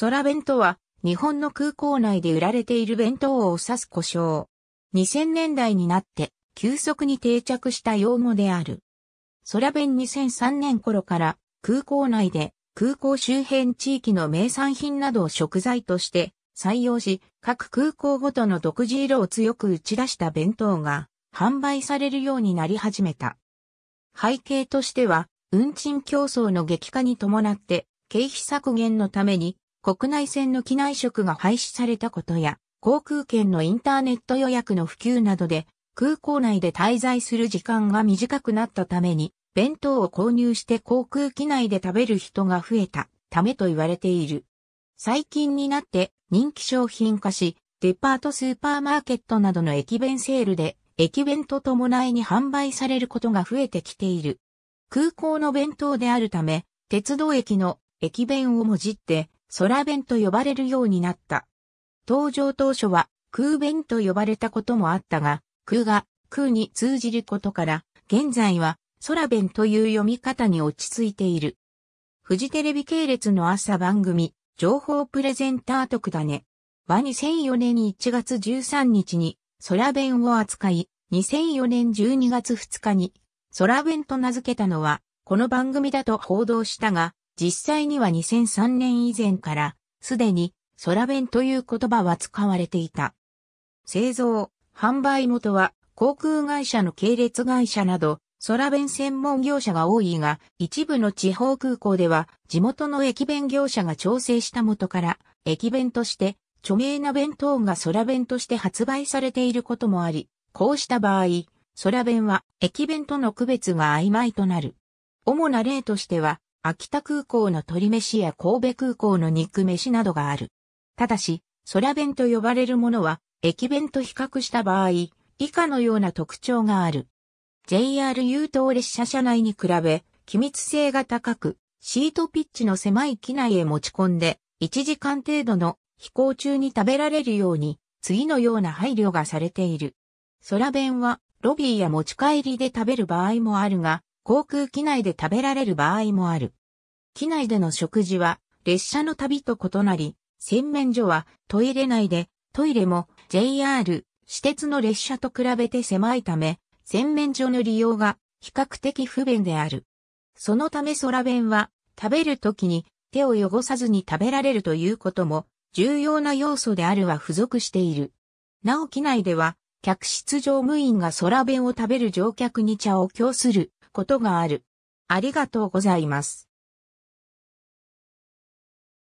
空弁とは、日本の空港内で売られている弁当を指す故障。2000年代になって、急速に定着した用語である。空弁2003年頃から、空港内で、空港周辺地域の名産品などを食材として採用し、各空港ごとの独自色を強く打ち出した弁当が販売されるようになり始めた。背景としては、運賃競争の激化に伴って、経費削減のために国内線の機内食が廃止されたことや、航空券のインターネット予約の普及などで、空港内で滞在する時間が短くなったために、弁当を購入して航空機内で食べる人が増えたためと言われている。最近になって人気商品化し、デパートスーパーマーケットなどの駅弁セールで、駅弁と伴いに販売されることが増えてきている。空港の弁当であるため、鉄道駅の駅弁をもじって、空弁と呼ばれるようになった。登場当初は空弁と呼ばれたこともあったが、空が空に通じることから、現在は空弁という読み方に落ち着いている。フジテレビ系列の朝番組、情報プレゼンター特だね。は2004年1月13日に空弁を扱い、2004年12月2日に空弁と名付けたのは、この番組だと報道したが、実際には2003年以前から、すでに空弁という言葉は使われていた。製造、販売元は航空会社の系列会社など、空弁専門業者が多いが、一部の地方空港では地元の駅弁業者が調整した元から、駅弁として著名な弁当が空弁として発売されていることもあり、こうした場合、空弁は駅弁との区別が曖昧となる。主な例としては、秋田空港の鳥飯や神戸空港の肉飯などがある。ただし、空弁と呼ばれるものは、駅弁と比較した場合、以下のような特徴がある。JR 優等列車車内に比べ、機密性が高く、シートピッチの狭い機内へ持ち込んで、1時間程度の飛行中に食べられるように、次のような配慮がされている。空弁は、ロビーや持ち帰りで食べる場合もあるが、航空機内で食べられる場合もある。機内での食事は列車の旅と異なり、洗面所はトイレ内で、トイレも JR、私鉄の列車と比べて狭いため、洗面所の利用が比較的不便である。そのため空弁は食べる時に手を汚さずに食べられるということも重要な要素であるは付属している。なお機内では客室乗務員が空弁を食べる乗客に茶を供することがある。ありがとうございます。